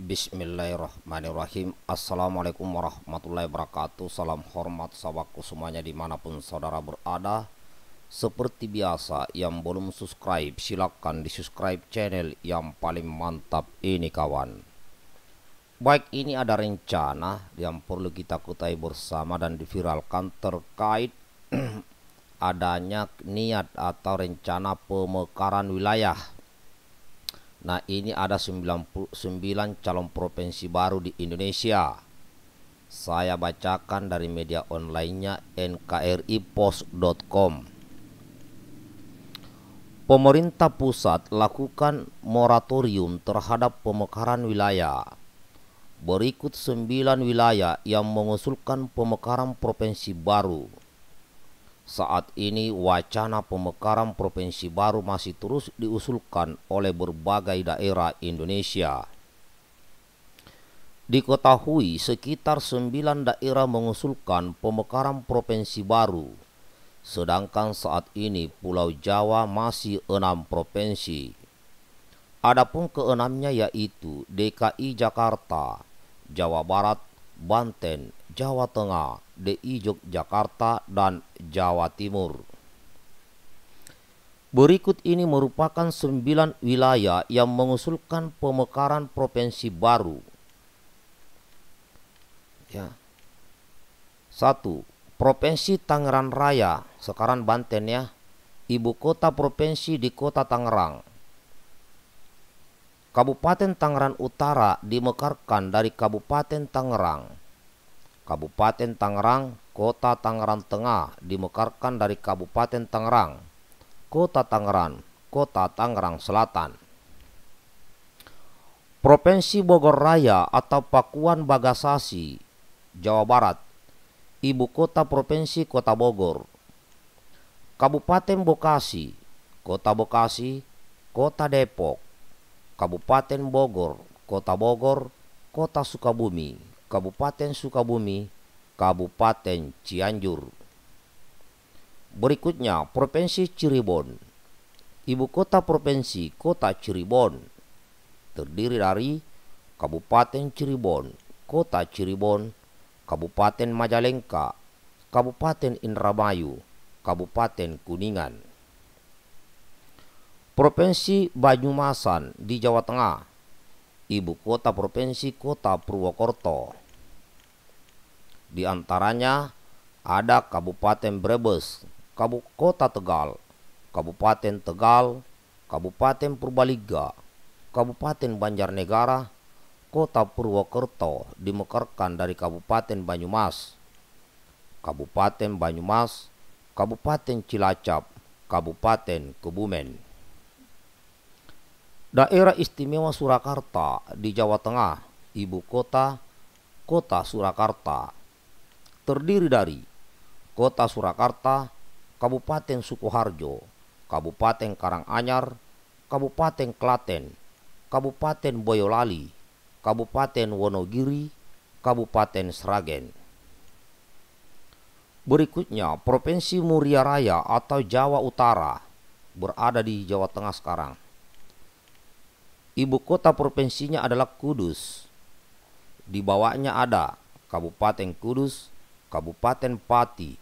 Bismillahirrahmanirrahim Assalamualaikum warahmatullahi wabarakatuh Salam hormat sahabatku semuanya dimanapun saudara berada Seperti biasa yang belum subscribe silahkan di subscribe channel yang paling mantap ini kawan Baik ini ada rencana yang perlu kita kutai bersama dan diviralkan terkait adanya niat atau rencana pemekaran wilayah Nah ini ada 99 calon provinsi baru di Indonesia Saya bacakan dari media onlinenya nkripos.com Pemerintah pusat lakukan moratorium terhadap pemekaran wilayah Berikut 9 wilayah yang mengusulkan pemekaran provinsi baru saat ini wacana pemekaran provinsi baru masih terus diusulkan oleh berbagai daerah Indonesia. Diketahui sekitar sembilan daerah mengusulkan pemekaran provinsi baru, sedangkan saat ini Pulau Jawa masih enam provinsi. Adapun keenamnya yaitu DKI Jakarta, Jawa Barat, Banten, Jawa Tengah, DI Yogyakarta, dan Jawa Timur. Berikut ini merupakan sembilan wilayah yang mengusulkan pemekaran provinsi baru. Ya. Satu, Provinsi Tangerang Raya, sekarang Banten ya, ibu kota provinsi di kota Tangerang. Kabupaten Tangerang Utara dimekarkan dari Kabupaten Tangerang. Kabupaten Tangerang, Kota Tangerang Tengah dimekarkan dari Kabupaten Tangerang, Kota Tangerang, Kota Tangerang Selatan. Provinsi Bogor Raya atau Pakuan Bagasasi, Jawa Barat, ibu kota Provinsi Kota Bogor. Kabupaten Bekasi, Kota Bekasi, Kota Depok, Kabupaten Bogor, Kota Bogor, Kota Sukabumi. Kabupaten Sukabumi, Kabupaten Cianjur. Berikutnya Provinsi Cirebon. Ibu kota provinsi Kota Cirebon terdiri dari Kabupaten Cirebon, Kota Cirebon, Kabupaten Majalengka, Kabupaten Indramayu, Kabupaten Kuningan. Provinsi Banyumasan di Jawa Tengah, ibu kota provinsi Kota Purwokerto. Di antaranya ada Kabupaten Brebes, kabupaten Kota Tegal, Kabupaten Tegal, Kabupaten Purbalingga, Kabupaten Banjarnegara, Kota Purwokerto dimekarkan dari Kabupaten Banyumas, Kabupaten Banyumas, Kabupaten Cilacap, Kabupaten Kebumen. Daerah Istimewa Surakarta di Jawa Tengah, ibu kota Kota Surakarta terdiri dari Kota Surakarta, Kabupaten Sukoharjo, Kabupaten Karanganyar, Kabupaten Klaten, Kabupaten Boyolali, Kabupaten Wonogiri, Kabupaten Sragen. Berikutnya, Provinsi Muria Raya atau Jawa Utara berada di Jawa Tengah sekarang. Ibu kota provinsinya adalah Kudus. Di bawahnya ada Kabupaten Kudus, Kabupaten Pati,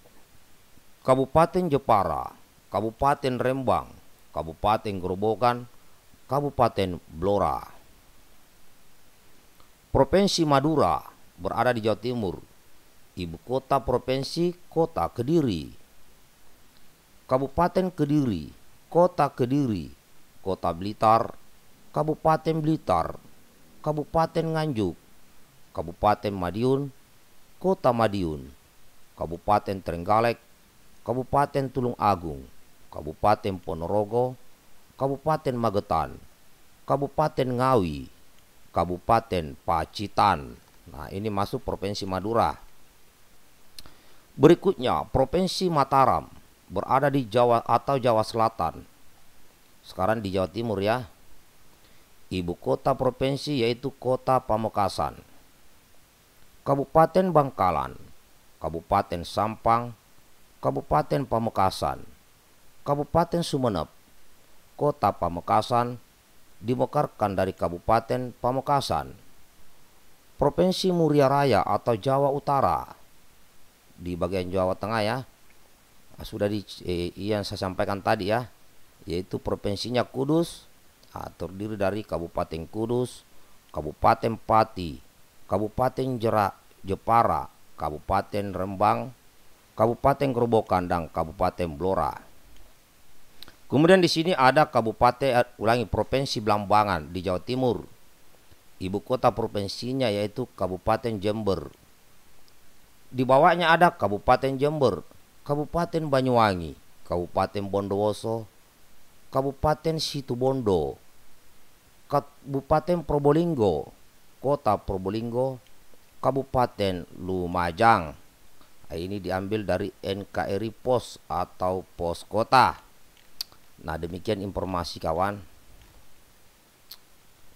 Kabupaten Jepara, Kabupaten Rembang, Kabupaten Gerobogan, Kabupaten Blora. Provinsi Madura berada di Jawa Timur. Ibu kota provinsi Kota Kediri. Kabupaten Kediri, Kota Kediri, Kota Blitar, Kabupaten Blitar, Kabupaten Nganjuk, Kabupaten Madiun, Kota Madiun, Kabupaten Trenggalek, Kabupaten Tulung Agung, Kabupaten Ponorogo, Kabupaten Magetan, Kabupaten Ngawi, Kabupaten Pacitan. Nah, ini masuk Provinsi Madura. Berikutnya, Provinsi Mataram berada di Jawa atau Jawa Selatan. Sekarang di Jawa Timur ya. Ibu kota provinsi yaitu Kota Pamekasan. Kabupaten Bangkalan, Kabupaten Sampang, Kabupaten Pamekasan, Kabupaten Sumeneb, Kota Pamekasan dimekarkan dari Kabupaten Pamekasan, Provinsi Muria Raya atau Jawa Utara di bagian Jawa Tengah ya ah, sudah di eh, yang saya sampaikan tadi ya yaitu provinsinya Kudus ah, terdiri dari Kabupaten Kudus, Kabupaten Pati, Kabupaten Jerak, Jepara, Kabupaten Rembang, Kabupaten Gerobokan dan Kabupaten Blora. Kemudian di sini ada Kabupaten eh, ulangi Provinsi Blambangan di Jawa Timur. Ibu kota provinsinya yaitu Kabupaten Jember. Di bawahnya ada Kabupaten Jember, Kabupaten Banyuwangi, Kabupaten Bondowoso, Kabupaten Situbondo, Kabupaten Probolinggo, Kota Probolinggo, Kabupaten Lumajang. Ini diambil dari NKRI Pos atau Pos Kota. Nah, demikian informasi kawan.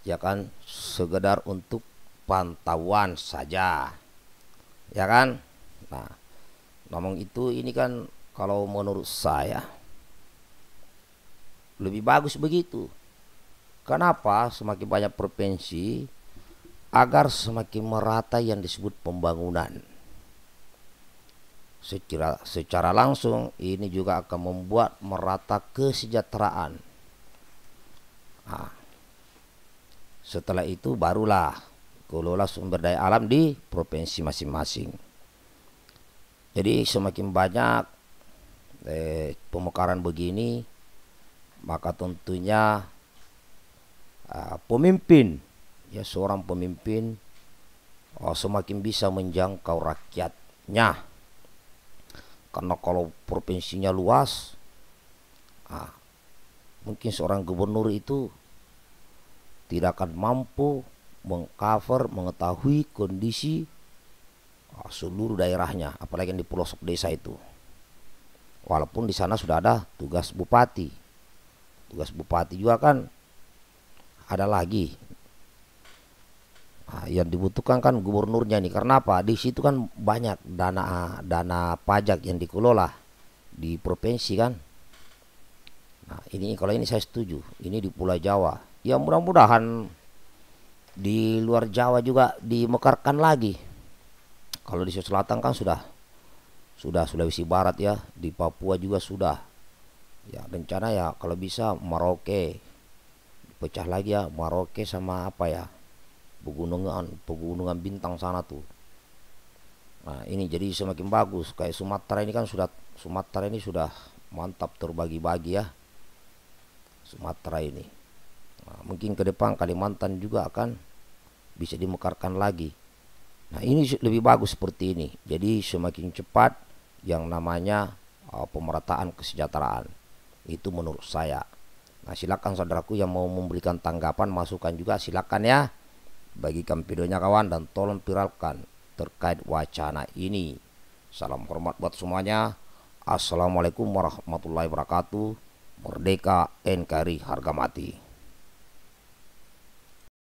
Ya kan, sekedar untuk pantauan saja. Ya kan? Nah, ngomong itu ini kan kalau menurut saya lebih bagus begitu. Kenapa semakin banyak provinsi agar semakin merata yang disebut pembangunan. Secara, secara langsung ini juga akan membuat merata kesejahteraan. Nah, setelah itu barulah kelola sumber daya alam di provinsi masing-masing. Jadi semakin banyak eh, pemekaran begini, maka tentunya eh, pemimpin ya seorang pemimpin uh, semakin bisa menjangkau rakyatnya karena kalau provinsinya luas uh, mungkin seorang gubernur itu tidak akan mampu mengcover mengetahui kondisi uh, seluruh daerahnya apalagi yang di pelosok desa itu walaupun di sana sudah ada tugas bupati tugas bupati juga kan ada lagi Nah, yang dibutuhkan kan gubernurnya nih. Karena apa? Di situ kan banyak dana dana pajak yang dikelola di provinsi kan. Nah, ini kalau ini saya setuju. Ini di Pulau Jawa. Ya mudah-mudahan di luar Jawa juga dimekarkan lagi. Kalau di Selatan kan sudah sudah Sulawesi Barat ya, di Papua juga sudah. Ya rencana ya kalau bisa Maroke pecah lagi ya Maroke sama apa ya? pegunungan pegunungan bintang sana tuh nah ini jadi semakin bagus kayak Sumatera ini kan sudah Sumatera ini sudah mantap terbagi-bagi ya Sumatera ini nah, mungkin ke depan Kalimantan juga akan bisa dimekarkan lagi nah ini lebih bagus seperti ini jadi semakin cepat yang namanya uh, pemerataan kesejahteraan itu menurut saya nah silakan saudaraku yang mau memberikan tanggapan masukan juga silakan ya Bagikan videonya kawan dan tolong viralkan terkait wacana ini. Salam hormat buat semuanya. Assalamualaikum warahmatullahi wabarakatuh. Merdeka NKRI harga mati.